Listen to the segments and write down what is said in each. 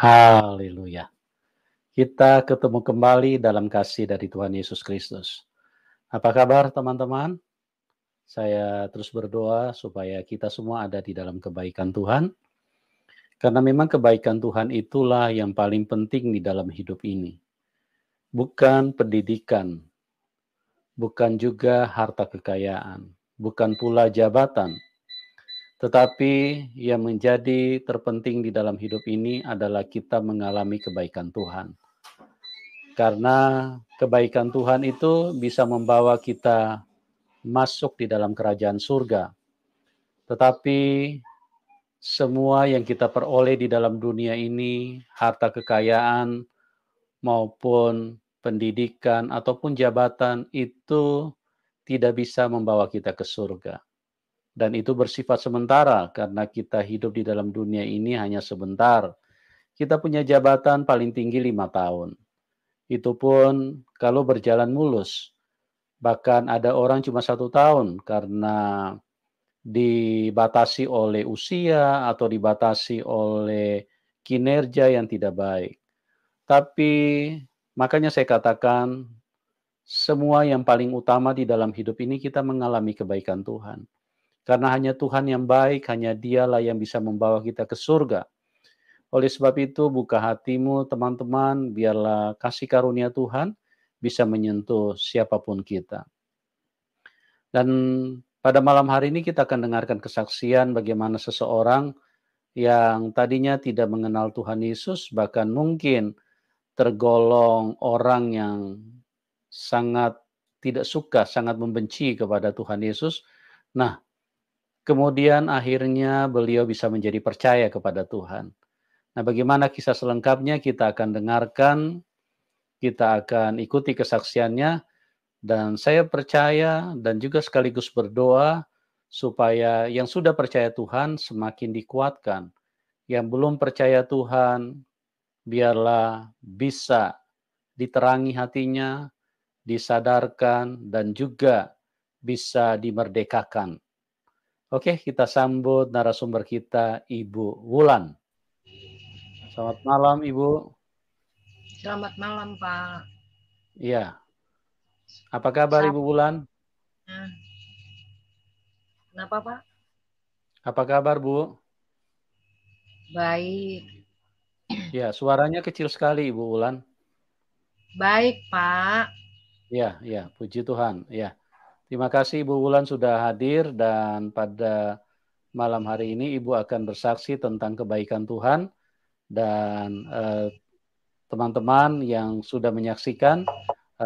Haleluya. Kita ketemu kembali dalam kasih dari Tuhan Yesus Kristus. Apa kabar teman-teman? Saya terus berdoa supaya kita semua ada di dalam kebaikan Tuhan. Karena memang kebaikan Tuhan itulah yang paling penting di dalam hidup ini. Bukan pendidikan, bukan juga harta kekayaan, bukan pula jabatan, tetapi yang menjadi terpenting di dalam hidup ini adalah kita mengalami kebaikan Tuhan. Karena kebaikan Tuhan itu bisa membawa kita masuk di dalam kerajaan surga. Tetapi semua yang kita peroleh di dalam dunia ini, harta kekayaan maupun pendidikan ataupun jabatan itu tidak bisa membawa kita ke surga dan itu bersifat sementara karena kita hidup di dalam dunia ini hanya sebentar. Kita punya jabatan paling tinggi lima tahun. Itu pun kalau berjalan mulus. Bahkan ada orang cuma satu tahun karena dibatasi oleh usia atau dibatasi oleh kinerja yang tidak baik. Tapi makanya saya katakan semua yang paling utama di dalam hidup ini kita mengalami kebaikan Tuhan karena hanya Tuhan yang baik, hanya dialah yang bisa membawa kita ke surga. Oleh sebab itu, buka hatimu, teman-teman, biarlah kasih karunia Tuhan bisa menyentuh siapapun kita. Dan pada malam hari ini kita akan dengarkan kesaksian bagaimana seseorang yang tadinya tidak mengenal Tuhan Yesus, bahkan mungkin tergolong orang yang sangat tidak suka, sangat membenci kepada Tuhan Yesus. Nah, Kemudian akhirnya beliau bisa menjadi percaya kepada Tuhan. Nah, bagaimana kisah selengkapnya kita akan dengarkan, kita akan ikuti kesaksiannya dan saya percaya dan juga sekaligus berdoa supaya yang sudah percaya Tuhan semakin dikuatkan. Yang belum percaya Tuhan biarlah bisa diterangi hatinya, disadarkan dan juga bisa dimerdekakan Oke, kita sambut narasumber kita, Ibu Wulan. Selamat malam, Ibu. Selamat malam, Pak. Iya. Apa kabar, Selamat. Ibu Wulan? Hmm. Kenapa, Pak? Apa kabar, Bu? Baik. Ya, suaranya kecil sekali, Ibu Wulan. Baik, Pak. Ya, ya, puji Tuhan. Ya. Terima kasih Ibu Wulan sudah hadir dan pada malam hari ini Ibu akan bersaksi tentang kebaikan Tuhan dan eh, teman-teman eh, yang sudah menyaksikan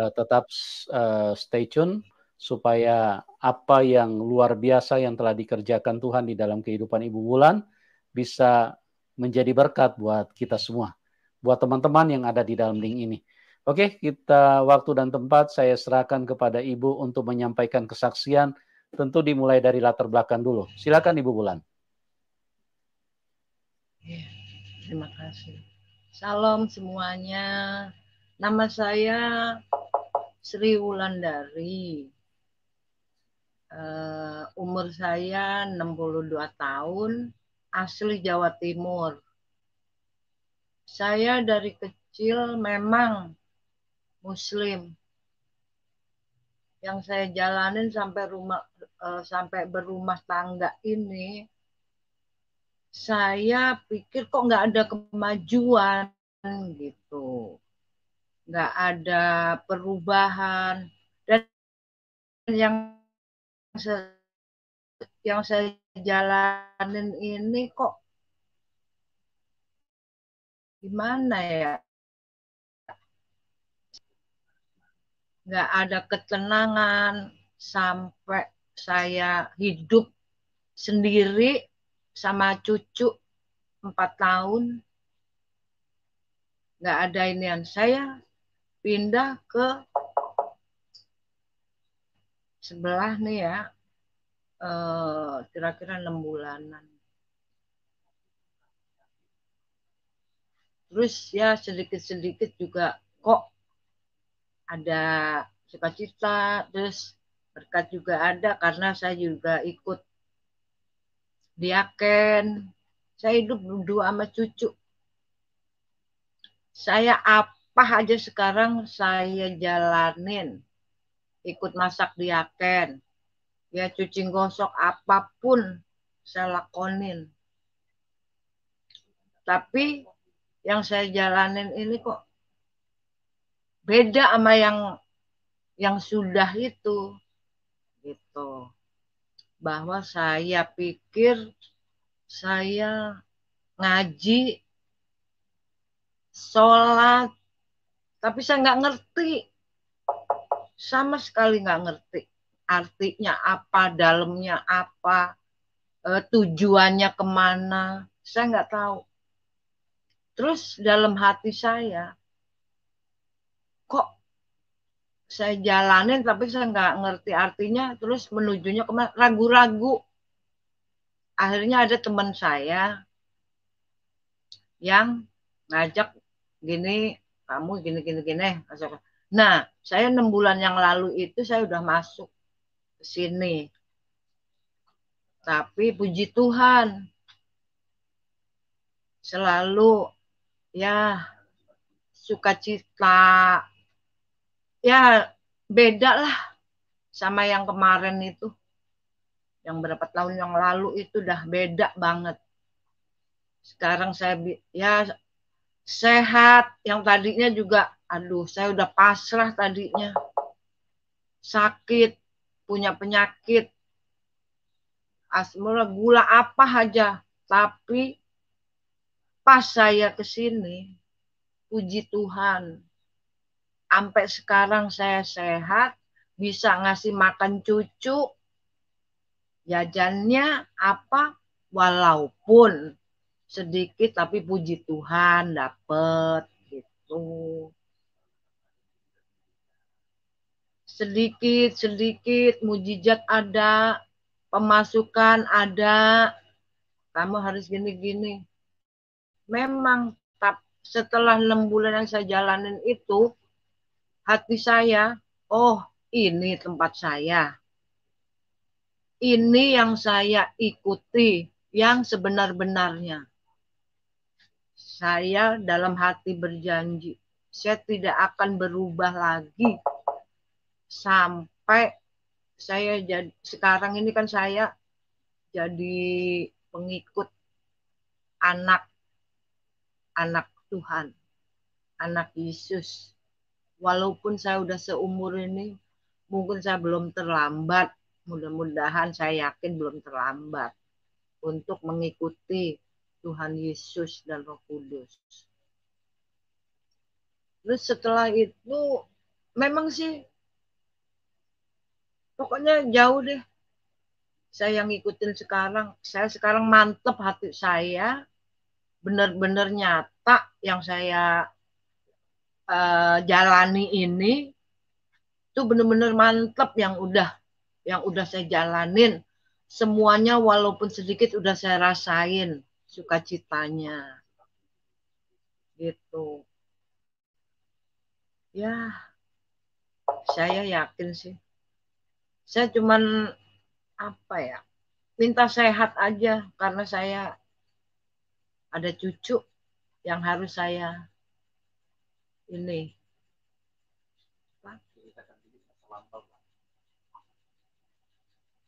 eh, tetap eh, stay tune supaya apa yang luar biasa yang telah dikerjakan Tuhan di dalam kehidupan Ibu Wulan bisa menjadi berkat buat kita semua, buat teman-teman yang ada di dalam link ini. Oke, kita waktu dan tempat saya serahkan kepada Ibu untuk menyampaikan kesaksian. Tentu dimulai dari latar belakang dulu. Silakan Ibu Bulan. Ya, terima kasih. Salam semuanya. Nama saya Sri Wulandari. Uh, umur saya 62 tahun, asli Jawa Timur. Saya dari kecil memang Muslim yang saya jalanin sampai rumah eh, sampai berumah tangga ini saya pikir kok nggak ada kemajuan gitu nggak ada perubahan dan yang yang saya jalanin ini kok gimana ya nggak ada ketenangan sampai saya hidup sendiri sama cucu empat tahun nggak ada inian saya pindah ke sebelah nih ya eh, kira-kira enam bulanan terus ya sedikit-sedikit juga kok ada cita, terus berkat juga ada karena saya juga ikut diaken saya hidup berdua sama cucu saya apa aja sekarang saya jalanin ikut masak diaken ya cuci gosok apapun saya lakonin tapi yang saya jalanin ini kok beda sama yang yang sudah itu gitu bahwa saya pikir saya ngaji sholat tapi saya nggak ngerti sama sekali nggak ngerti artinya apa dalamnya apa eh, tujuannya kemana saya nggak tahu terus dalam hati saya kok saya jalanin tapi saya nggak ngerti artinya terus menujunya kemana ragu-ragu akhirnya ada teman saya yang ngajak gini kamu gini gini gini nah saya enam bulan yang lalu itu saya udah masuk ke sini tapi puji Tuhan selalu ya sukacita ya beda lah sama yang kemarin itu yang berapa tahun yang lalu itu udah beda banget sekarang saya ya sehat yang tadinya juga aduh saya udah pasrah tadinya sakit punya penyakit asma, gula apa aja tapi pas saya kesini, puji Tuhan sampai sekarang saya sehat, bisa ngasih makan cucu, jajannya apa, walaupun sedikit tapi puji Tuhan dapet gitu. Sedikit-sedikit mujizat ada, pemasukan ada, kamu harus gini-gini. Memang setelah enam bulan yang saya jalanin itu, hati saya, oh ini tempat saya. Ini yang saya ikuti, yang sebenar-benarnya. Saya dalam hati berjanji, saya tidak akan berubah lagi sampai saya jadi sekarang ini kan saya jadi pengikut anak anak Tuhan, anak Yesus walaupun saya udah seumur ini, mungkin saya belum terlambat. Mudah-mudahan saya yakin belum terlambat untuk mengikuti Tuhan Yesus dan Roh Kudus. Terus setelah itu memang sih pokoknya jauh deh. Saya yang ngikutin sekarang, saya sekarang mantep hati saya benar-benar nyata yang saya Eh, jalani ini itu benar-benar mantep yang udah yang udah saya jalanin semuanya walaupun sedikit udah saya rasain sukacitanya gitu ya saya yakin sih saya cuman apa ya minta sehat aja karena saya ada cucu yang harus saya ini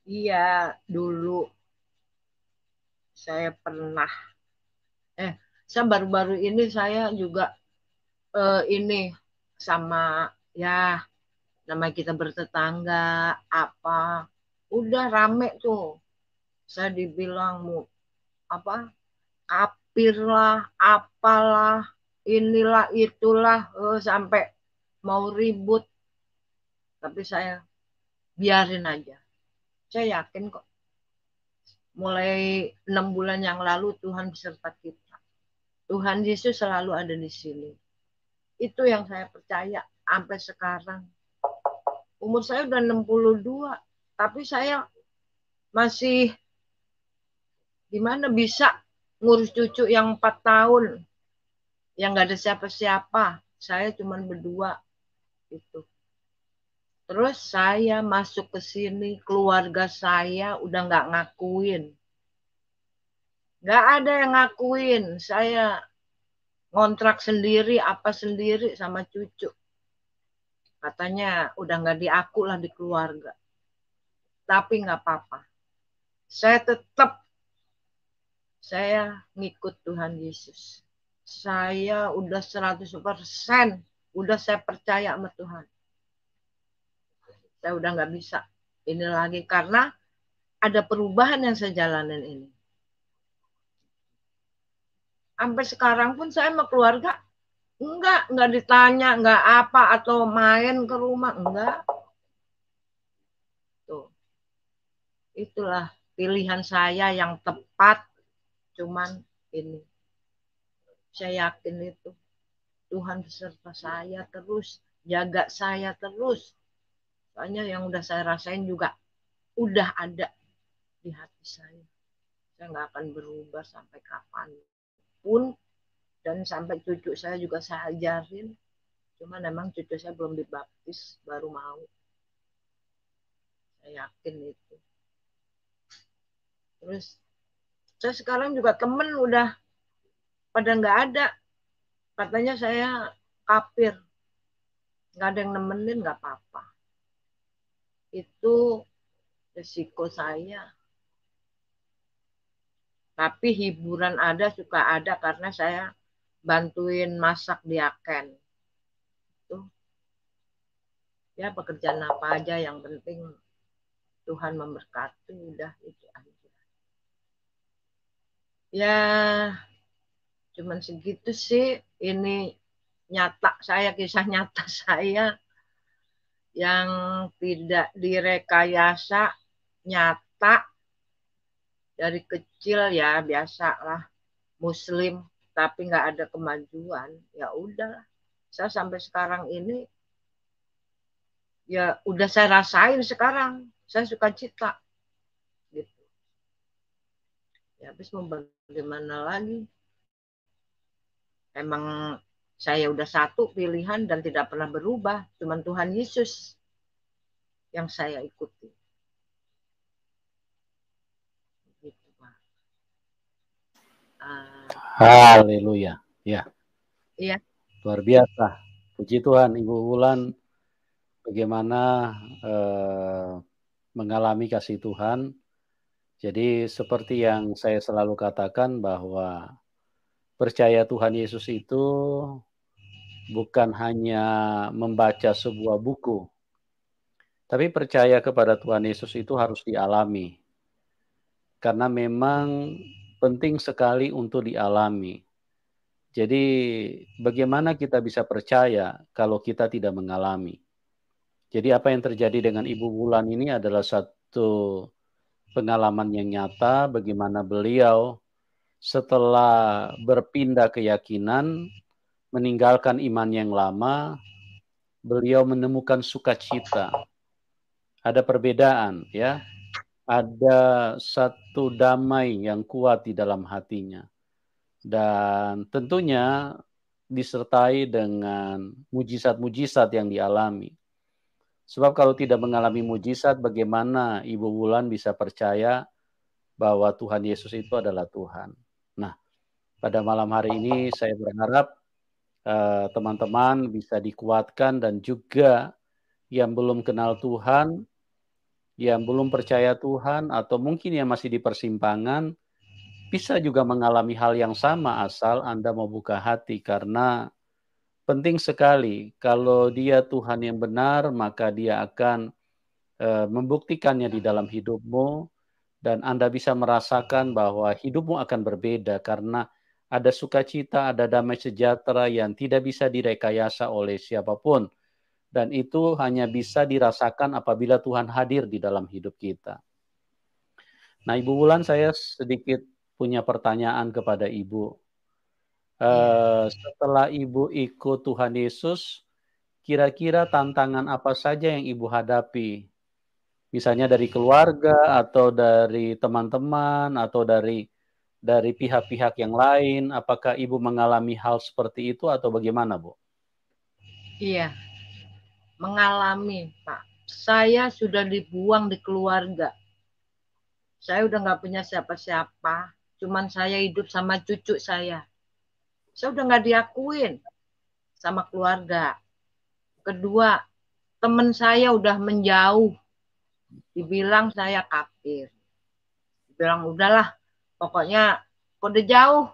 Iya, dulu saya pernah. Eh, saya baru-baru ini saya juga eh, ini sama ya nama kita bertetangga apa udah rame tuh saya dibilang mu apa kapir lah apalah inilah itulah oh, sampai mau ribut tapi saya biarin aja saya yakin kok mulai enam bulan yang lalu Tuhan beserta kita Tuhan Yesus selalu ada di sini itu yang saya percaya sampai sekarang umur saya udah 62 tapi saya masih gimana bisa ngurus cucu yang 4 tahun yang nggak ada siapa-siapa saya cuma berdua itu terus saya masuk ke sini keluarga saya udah nggak ngakuin nggak ada yang ngakuin saya ngontrak sendiri apa sendiri sama cucu katanya udah nggak diaku lah di keluarga tapi nggak apa-apa saya tetap saya ngikut Tuhan Yesus saya udah 100%, udah saya percaya sama Tuhan. Saya udah nggak bisa ini lagi karena ada perubahan yang saya jalanin ini. Sampai sekarang pun saya sama keluarga enggak, enggak ditanya, enggak apa atau main ke rumah, enggak. Tuh. Itulah pilihan saya yang tepat cuman ini saya yakin itu. Tuhan beserta saya terus, jaga saya terus. Soalnya yang udah saya rasain juga udah ada di hati saya. Saya nggak akan berubah sampai kapan pun Dan sampai cucu saya juga saya ajarin. Cuman memang cucu saya belum dibaptis, baru mau. Saya yakin itu. Terus saya sekarang juga temen udah Padahal nggak ada. Katanya saya kafir. Nggak ada yang nemenin, nggak apa-apa. Itu resiko saya. Tapi hiburan ada, suka ada karena saya bantuin masak diaken. Itu. Ya pekerjaan apa aja yang penting Tuhan memberkati udah itu aja. Ya cuman segitu sih ini nyata saya kisah nyata saya yang tidak direkayasa nyata dari kecil ya biasalah muslim tapi nggak ada kemajuan ya udah saya sampai sekarang ini ya udah saya rasain sekarang saya suka cita gitu ya habis mau bagaimana lagi Emang saya udah satu pilihan dan tidak pernah berubah, cuma Tuhan Yesus yang saya ikuti. Uh, Haleluya. Ya. Iya. Luar biasa. Puji Tuhan, Ibu Wulan bagaimana eh, mengalami kasih Tuhan. Jadi seperti yang saya selalu katakan bahwa percaya Tuhan Yesus itu bukan hanya membaca sebuah buku, tapi percaya kepada Tuhan Yesus itu harus dialami, karena memang penting sekali untuk dialami. Jadi, bagaimana kita bisa percaya kalau kita tidak mengalami? Jadi, apa yang terjadi dengan Ibu Bulan ini adalah satu pengalaman yang nyata, bagaimana beliau setelah berpindah keyakinan, meninggalkan iman yang lama, beliau menemukan sukacita. Ada perbedaan ya. Ada satu damai yang kuat di dalam hatinya. Dan tentunya disertai dengan mujizat-mujizat yang dialami. Sebab kalau tidak mengalami mujizat, bagaimana Ibu Wulan bisa percaya bahwa Tuhan Yesus itu adalah Tuhan? pada malam hari ini saya berharap eh, teman-teman uh, bisa dikuatkan dan juga yang belum kenal Tuhan, yang belum percaya Tuhan atau mungkin yang masih di persimpangan bisa juga mengalami hal yang sama asal Anda mau buka hati karena penting sekali kalau dia Tuhan yang benar maka dia akan uh, membuktikannya di dalam hidupmu dan Anda bisa merasakan bahwa hidupmu akan berbeda karena ada sukacita, ada damai sejahtera yang tidak bisa direkayasa oleh siapapun. Dan itu hanya bisa dirasakan apabila Tuhan hadir di dalam hidup kita. Nah, Ibu Wulan, saya sedikit punya pertanyaan kepada Ibu. Uh, setelah Ibu ikut Tuhan Yesus, kira-kira tantangan apa saja yang Ibu hadapi? Misalnya dari keluarga, atau dari teman-teman, atau dari dari pihak-pihak yang lain? Apakah Ibu mengalami hal seperti itu atau bagaimana, Bu? Iya, mengalami, Pak. Saya sudah dibuang di keluarga. Saya udah nggak punya siapa-siapa. Cuman saya hidup sama cucu saya. Saya udah nggak diakuin sama keluarga. Kedua, teman saya udah menjauh. Dibilang saya kafir. Dibilang udahlah, pokoknya kode jauh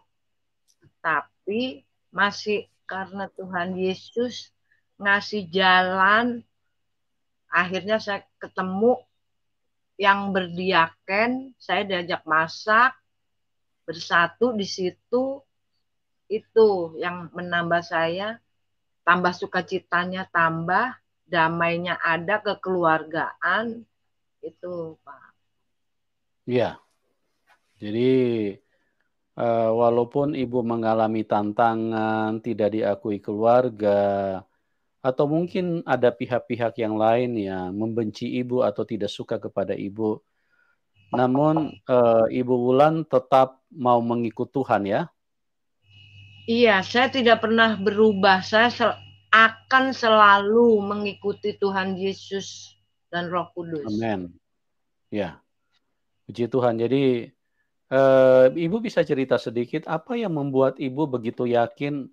tapi masih karena Tuhan Yesus ngasih jalan akhirnya saya ketemu yang berdiaken saya diajak masak bersatu di situ itu yang menambah saya tambah sukacitanya tambah damainya ada kekeluargaan itu Pak Iya jadi uh, walaupun ibu mengalami tantangan, tidak diakui keluarga, atau mungkin ada pihak-pihak yang lain yang membenci ibu atau tidak suka kepada ibu. Namun uh, Ibu Wulan tetap mau mengikut Tuhan ya? Iya, saya tidak pernah berubah. Saya sel akan selalu mengikuti Tuhan Yesus dan Roh Kudus. Amin. Ya. Puji Tuhan. Jadi Uh, ibu bisa cerita sedikit apa yang membuat ibu begitu yakin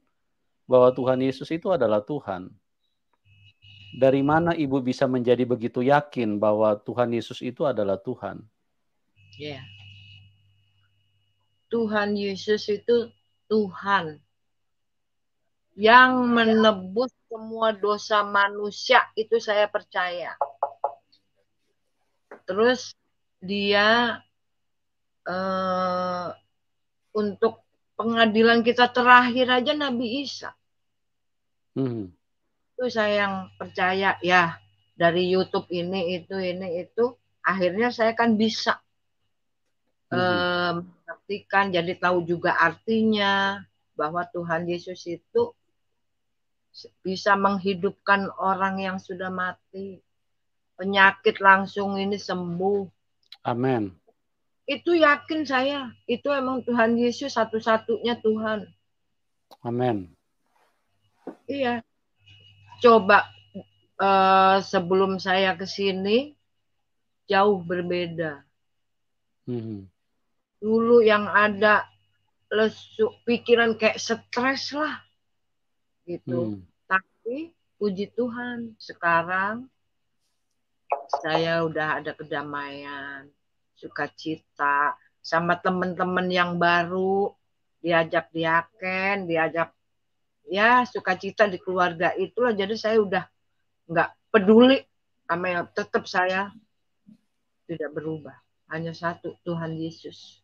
bahwa Tuhan Yesus itu adalah Tuhan? Dari mana ibu bisa menjadi begitu yakin bahwa Tuhan Yesus itu adalah Tuhan? Ya. Yeah. Tuhan Yesus itu Tuhan yang menebus semua dosa manusia itu saya percaya. Terus dia uh, untuk pengadilan kita terakhir aja Nabi Isa. Hmm. Itu saya yang percaya ya dari YouTube ini itu ini itu akhirnya saya kan bisa hmm. um, jadi tahu juga artinya bahwa Tuhan Yesus itu bisa menghidupkan orang yang sudah mati penyakit langsung ini sembuh. Amin itu yakin saya, itu emang Tuhan Yesus satu-satunya Tuhan. Amin. Iya. Coba uh, sebelum saya ke sini jauh berbeda. Hmm. Dulu yang ada lesu pikiran kayak stres lah gitu. Mm. Tapi puji Tuhan sekarang saya udah ada kedamaian suka cita sama teman-teman yang baru diajak diaken diajak ya suka cita di keluarga itulah jadi saya udah nggak peduli sama tetap saya tidak berubah hanya satu Tuhan Yesus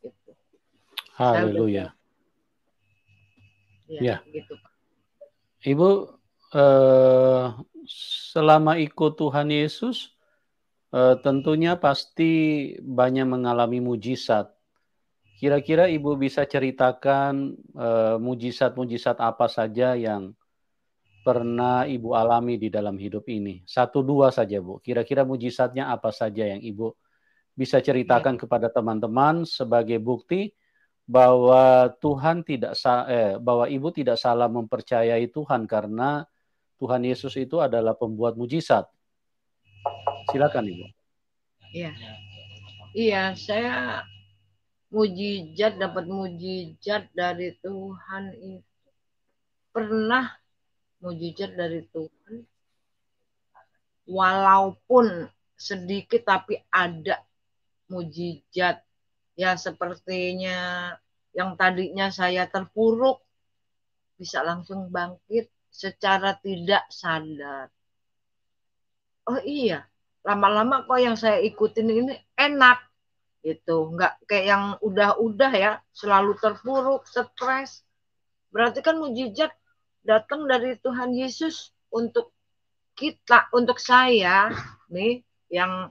itu Haleluya ya, ya gitu Ibu eh, selama ikut Tuhan Yesus uh, tentunya pasti banyak mengalami mujizat. Kira-kira Ibu bisa ceritakan mujizat eh, mujizat-mujizat apa saja yang pernah Ibu alami di dalam hidup ini? Satu dua saja, Bu. Kira-kira mujizatnya apa saja yang Ibu bisa ceritakan ya. kepada teman-teman sebagai bukti bahwa Tuhan tidak eh, bahwa Ibu tidak salah mempercayai Tuhan karena Tuhan Yesus itu adalah pembuat mujizat. Silakan Ibu. Iya. Iya, saya mujizat dapat mujizat dari Tuhan itu. Pernah mujizat dari Tuhan. Walaupun sedikit tapi ada mujizat. Ya sepertinya yang tadinya saya terpuruk bisa langsung bangkit secara tidak sadar. Oh iya, lama-lama kok yang saya ikutin ini enak gitu nggak kayak yang udah-udah ya selalu terpuruk stres berarti kan mujizat datang dari Tuhan Yesus untuk kita untuk saya nih yang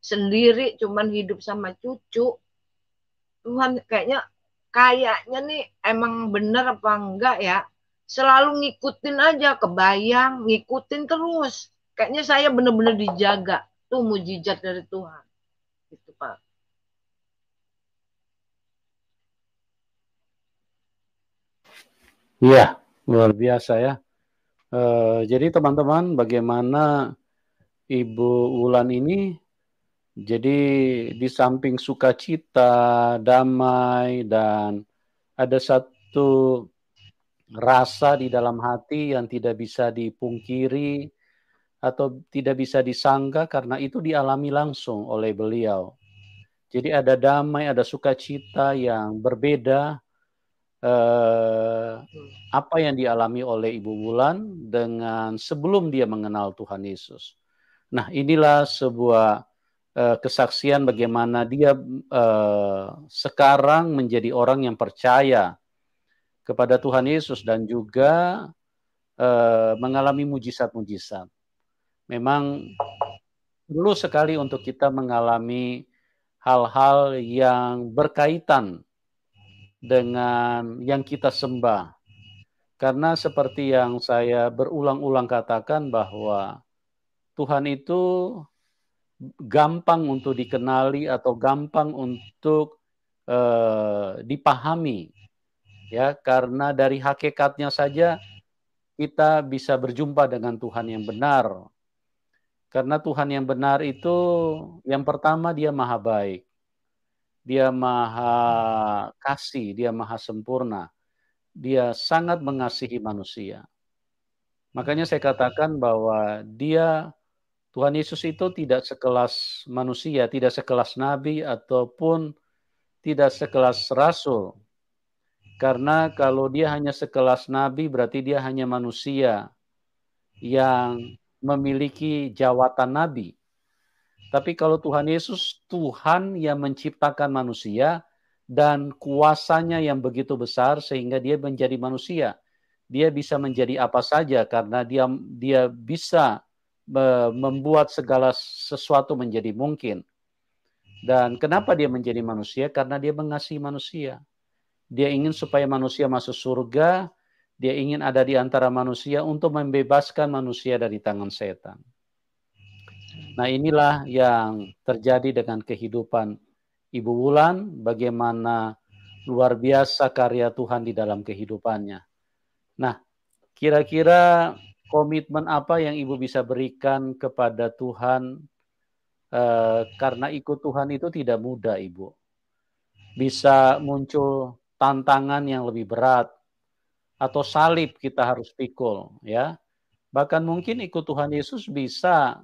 sendiri cuman hidup sama cucu Tuhan kayaknya kayaknya nih emang bener apa enggak ya selalu ngikutin aja kebayang ngikutin terus Kayaknya saya benar-benar dijaga. tuh mujizat dari Tuhan. Gitu, Pak. Iya, luar biasa ya. Uh, jadi teman-teman, bagaimana Ibu Wulan ini jadi di samping sukacita, damai, dan ada satu rasa di dalam hati yang tidak bisa dipungkiri atau tidak bisa disangka karena itu dialami langsung oleh beliau. Jadi ada damai, ada sukacita yang berbeda eh, apa yang dialami oleh Ibu Bulan dengan sebelum dia mengenal Tuhan Yesus. Nah, inilah sebuah eh, kesaksian bagaimana dia eh, sekarang menjadi orang yang percaya kepada Tuhan Yesus dan juga eh, mengalami mujizat-mujizat memang perlu sekali untuk kita mengalami hal-hal yang berkaitan dengan yang kita sembah. Karena seperti yang saya berulang-ulang katakan bahwa Tuhan itu gampang untuk dikenali atau gampang untuk eh, dipahami ya karena dari hakikatnya saja kita bisa berjumpa dengan Tuhan yang benar karena Tuhan yang benar itu yang pertama dia maha baik. Dia maha kasih, dia maha sempurna. Dia sangat mengasihi manusia. Makanya saya katakan bahwa dia Tuhan Yesus itu tidak sekelas manusia, tidak sekelas nabi ataupun tidak sekelas rasul. Karena kalau dia hanya sekelas nabi berarti dia hanya manusia yang memiliki jawatan nabi. Tapi kalau Tuhan Yesus, Tuhan yang menciptakan manusia dan kuasanya yang begitu besar sehingga dia menjadi manusia. Dia bisa menjadi apa saja karena dia dia bisa membuat segala sesuatu menjadi mungkin. Dan kenapa dia menjadi manusia? Karena dia mengasihi manusia. Dia ingin supaya manusia masuk surga dia ingin ada di antara manusia untuk membebaskan manusia dari tangan setan. Nah, inilah yang terjadi dengan kehidupan Ibu Wulan, bagaimana luar biasa karya Tuhan di dalam kehidupannya. Nah, kira-kira komitmen apa yang Ibu bisa berikan kepada Tuhan eh, karena ikut Tuhan itu tidak mudah, Ibu. Bisa muncul tantangan yang lebih berat atau salib kita harus pikul ya. Bahkan mungkin ikut Tuhan Yesus bisa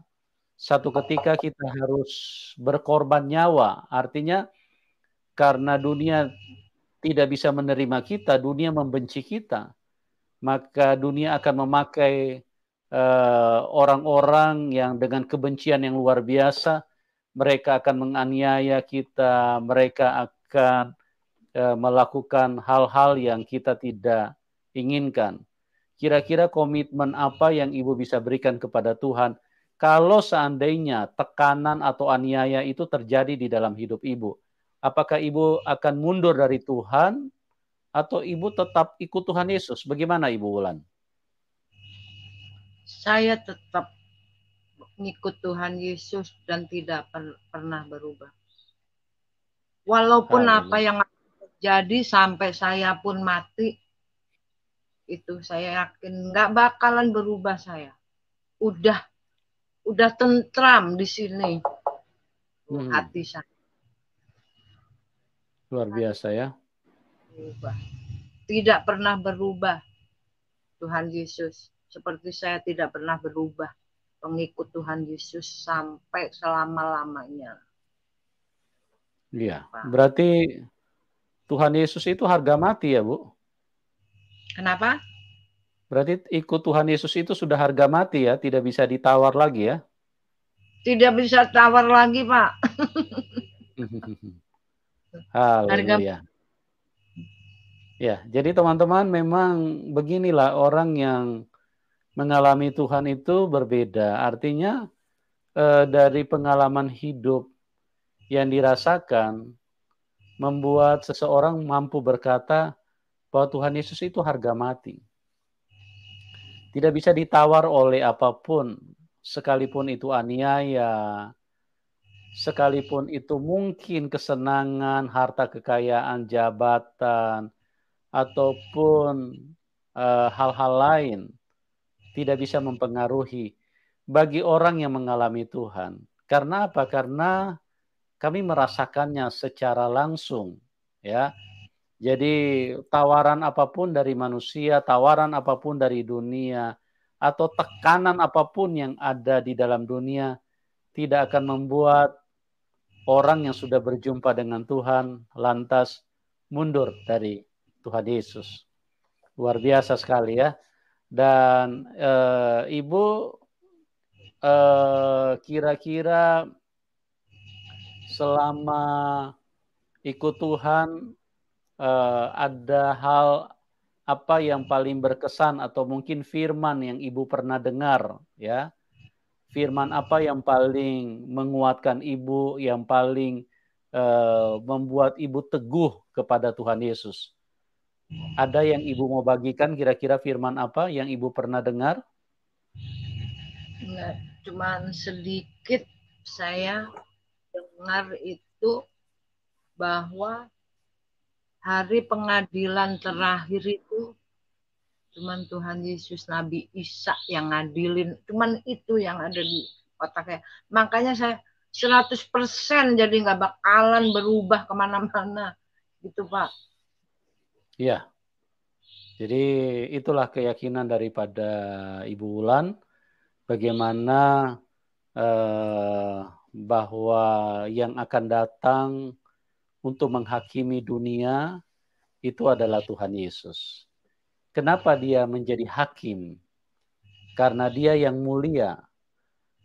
satu ketika kita harus berkorban nyawa. Artinya karena dunia tidak bisa menerima kita, dunia membenci kita. Maka dunia akan memakai eh, orang-orang uh, yang dengan kebencian yang luar biasa, mereka akan menganiaya kita, mereka akan uh, melakukan hal-hal yang kita tidak inginkan? Kira-kira komitmen apa yang ibu bisa berikan kepada Tuhan kalau seandainya tekanan atau aniaya itu terjadi di dalam hidup ibu? Apakah ibu akan mundur dari Tuhan atau ibu tetap ikut Tuhan Yesus? Bagaimana ibu Wulan? Saya tetap ikut Tuhan Yesus dan tidak per pernah berubah. Walaupun Haleluya. apa yang terjadi sampai saya pun mati, itu saya yakin nggak bakalan berubah saya udah udah tentram di sini hmm. hati saya luar biasa ya berubah tidak pernah berubah Tuhan Yesus seperti saya tidak pernah berubah pengikut Tuhan Yesus sampai selama lamanya iya berarti Tuhan Yesus itu harga mati ya bu Kenapa? Berarti ikut Tuhan Yesus itu sudah harga mati ya, tidak bisa ditawar lagi ya? Tidak bisa tawar lagi, Pak. Haleluya. Ya, jadi teman-teman memang beginilah orang yang mengalami Tuhan itu berbeda. Artinya eh, dari pengalaman hidup yang dirasakan membuat seseorang mampu berkata, bahwa Tuhan Yesus itu harga mati. Tidak bisa ditawar oleh apapun, sekalipun itu aniaya, sekalipun itu mungkin kesenangan, harta kekayaan, jabatan, ataupun eh, hal-hal uh, lain, tidak bisa mempengaruhi bagi orang yang mengalami Tuhan. Karena apa? Karena kami merasakannya secara langsung, ya jadi tawaran apapun dari manusia, tawaran apapun dari dunia, atau tekanan apapun yang ada di dalam dunia tidak akan membuat orang yang sudah berjumpa dengan Tuhan lantas mundur dari Tuhan Yesus. Luar biasa sekali ya. Dan e, ibu e, kira-kira selama ikut Tuhan uh, ada hal apa yang paling berkesan atau mungkin firman yang ibu pernah dengar ya firman apa yang paling menguatkan ibu yang paling uh, membuat ibu teguh kepada Tuhan Yesus ada yang ibu mau bagikan kira-kira firman apa yang ibu pernah dengar Enggak, cuman sedikit saya dengar itu bahwa hari pengadilan terakhir itu cuman Tuhan Yesus Nabi Isa yang ngadilin cuman itu yang ada di otaknya makanya saya 100% jadi nggak bakalan berubah kemana-mana gitu Pak iya jadi itulah keyakinan daripada Ibu Wulan bagaimana eh, bahwa yang akan datang untuk menghakimi dunia itu adalah Tuhan Yesus. Kenapa dia menjadi hakim? Karena dia yang mulia.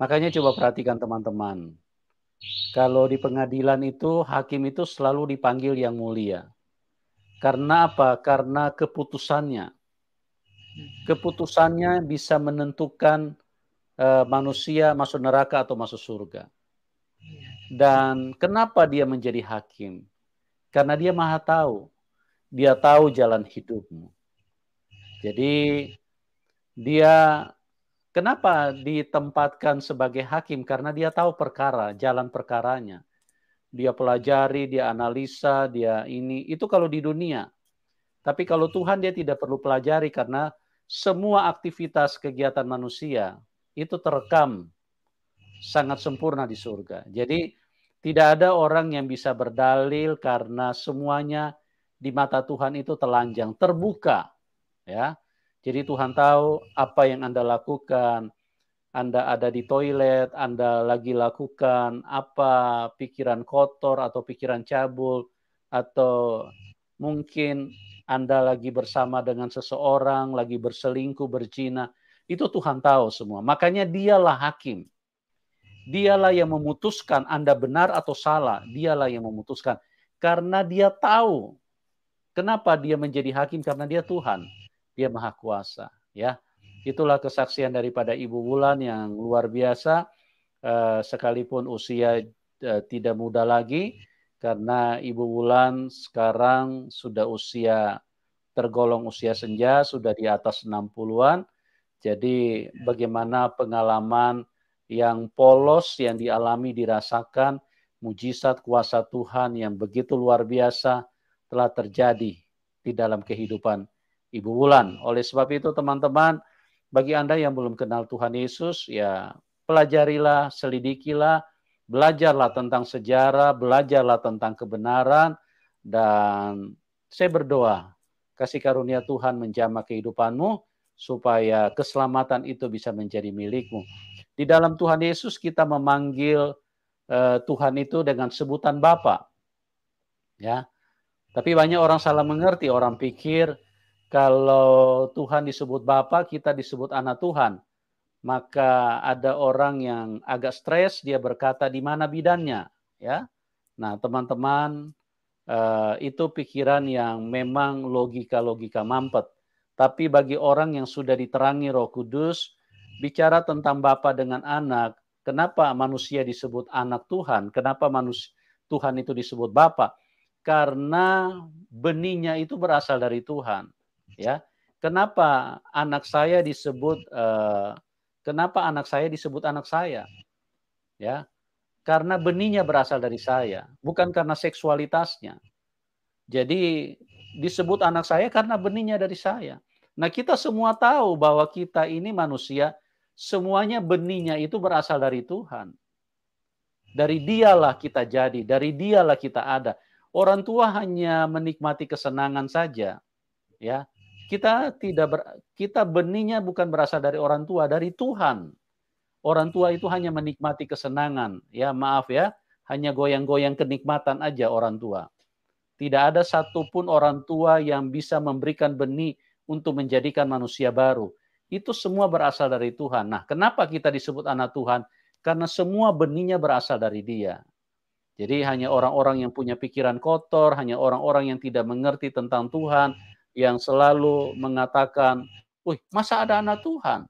Makanya coba perhatikan teman-teman. Kalau di pengadilan itu hakim itu selalu dipanggil yang mulia. Karena apa? Karena keputusannya. Keputusannya bisa menentukan eh, manusia masuk neraka atau masuk surga. Dan kenapa dia menjadi hakim? Karena dia maha tahu. Dia tahu jalan hidupmu. Jadi dia kenapa ditempatkan sebagai hakim? Karena dia tahu perkara, jalan perkaranya. Dia pelajari, dia analisa, dia ini. Itu kalau di dunia. Tapi kalau Tuhan dia tidak perlu pelajari karena semua aktivitas kegiatan manusia itu terekam sangat sempurna di surga. Jadi tidak ada orang yang bisa berdalil karena semuanya di mata Tuhan itu telanjang, terbuka. Ya. Jadi Tuhan tahu apa yang Anda lakukan. Anda ada di toilet, Anda lagi lakukan apa, pikiran kotor atau pikiran cabul atau mungkin Anda lagi bersama dengan seseorang, lagi berselingkuh, berzina. Itu Tuhan tahu semua. Makanya dialah hakim. Dialah yang memutuskan Anda benar atau salah. Dialah yang memutuskan. Karena dia tahu. Kenapa dia menjadi hakim? Karena dia Tuhan. Dia maha kuasa. Ya, Itulah kesaksian daripada Ibu Wulan yang luar biasa. Eh, sekalipun usia eh, tidak muda lagi. Karena Ibu Wulan sekarang sudah usia tergolong usia senja, sudah di atas 60-an. Jadi bagaimana pengalaman yang polos yang dialami dirasakan mujizat kuasa Tuhan yang begitu luar biasa telah terjadi di dalam kehidupan Ibu Wulan. Oleh sebab itu teman-teman, bagi Anda yang belum kenal Tuhan Yesus, ya pelajarilah, selidikilah, belajarlah tentang sejarah, belajarlah tentang kebenaran, dan saya berdoa, kasih karunia Tuhan menjamah kehidupanmu, supaya keselamatan itu bisa menjadi milikmu di dalam Tuhan Yesus kita memanggil uh, Tuhan itu dengan sebutan Bapa. Ya. Tapi banyak orang salah mengerti, orang pikir kalau Tuhan disebut Bapa, kita disebut anak Tuhan. Maka ada orang yang agak stres, dia berkata di mana bidannya, ya. Nah, teman-teman, uh, itu pikiran yang memang logika-logika mampet. Tapi bagi orang yang sudah diterangi Roh Kudus, bicara tentang Bapa dengan anak, kenapa manusia disebut anak Tuhan? Kenapa manusia Tuhan itu disebut Bapa? Karena benihnya itu berasal dari Tuhan, ya. Kenapa anak saya disebut uh, kenapa anak saya disebut anak saya? Ya. Karena benihnya berasal dari saya, bukan karena seksualitasnya. Jadi disebut anak saya karena benihnya dari saya. Nah, kita semua tahu bahwa kita ini manusia semuanya benihnya itu berasal dari Tuhan. Dari hmm. dialah kita jadi, dari dialah kita ada. Orang tua hanya menikmati kesenangan saja. Ya. Kita tidak ber, kita benihnya bukan berasal dari orang tua, dari Tuhan. Orang tua itu hanya menikmati kesenangan, ya maaf ya, hanya goyang-goyang kenikmatan aja orang tua. Tidak ada satupun orang tua yang bisa memberikan benih untuk menjadikan manusia baru itu semua berasal dari Tuhan. Nah, kenapa kita disebut anak Tuhan? Karena semua benihnya berasal dari Dia. Jadi hanya orang-orang yang punya pikiran kotor, hanya orang-orang yang tidak mengerti tentang Tuhan, yang selalu mengatakan, "Wih, masa ada anak Tuhan?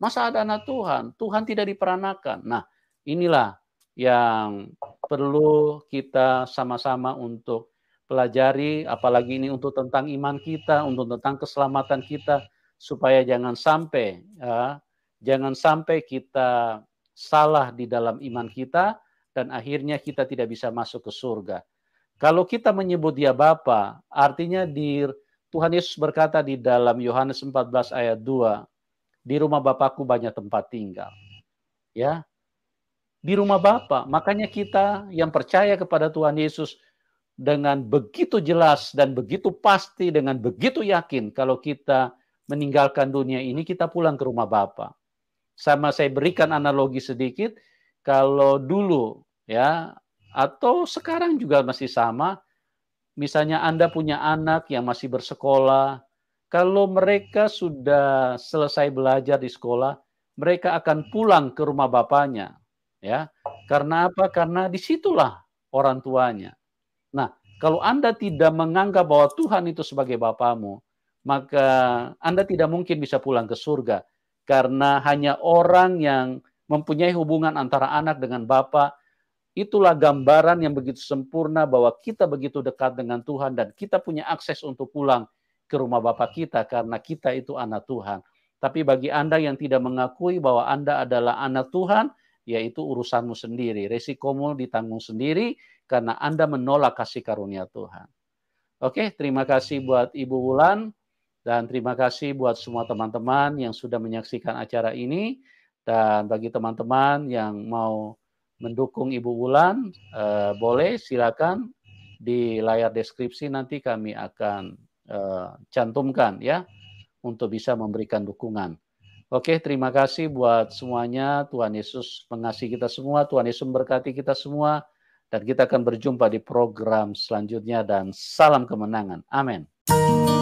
Masa ada anak Tuhan? Tuhan tidak diperanakan." Nah, inilah yang perlu kita sama-sama untuk pelajari, apalagi ini untuk tentang iman kita, untuk tentang keselamatan kita, supaya jangan sampai ya, jangan sampai kita salah di dalam iman kita dan akhirnya kita tidak bisa masuk ke surga. Kalau kita menyebut dia Bapa, artinya di Tuhan Yesus berkata di dalam Yohanes 14 ayat 2, di rumah Bapakku banyak tempat tinggal. Ya. Di rumah Bapa, makanya kita yang percaya kepada Tuhan Yesus dengan begitu jelas dan begitu pasti dengan begitu yakin kalau kita meninggalkan dunia ini kita pulang ke rumah Bapa. Sama saya berikan hmm. analogi sedikit, kalau dulu ya atau sekarang juga masih sama, misalnya Anda punya anak yang masih bersekolah, kalau mereka hmm. sudah selesai belajar di sekolah, mereka akan hmm. pulang ke rumah bapaknya, ya. Karena apa? Karena disitulah orang tuanya. Nah, kalau Anda tidak menganggap bahwa Tuhan itu sebagai bapamu, maka Anda tidak mungkin bisa pulang ke surga karena hanya orang yang mempunyai hubungan antara anak dengan bapa itulah gambaran yang begitu sempurna bahwa kita begitu dekat dengan Tuhan dan kita punya akses untuk pulang ke rumah bapa kita karena kita itu anak Tuhan. Tapi bagi Anda yang tidak mengakui bahwa Anda adalah anak Tuhan, yaitu urusanmu sendiri, resikomu ditanggung sendiri karena Anda menolak kasih karunia Tuhan. Oke, terima kasih buat Ibu Wulan. Dan terima kasih buat semua teman-teman yang sudah menyaksikan acara ini. Dan bagi teman-teman yang mau mendukung Ibu Wulan, eh, boleh silakan di layar deskripsi nanti kami akan eh, cantumkan ya untuk bisa memberikan dukungan. Oke, terima kasih buat semuanya. Tuhan Yesus mengasihi kita semua, Tuhan Yesus memberkati kita semua dan kita akan berjumpa di program selanjutnya dan salam kemenangan. Amin.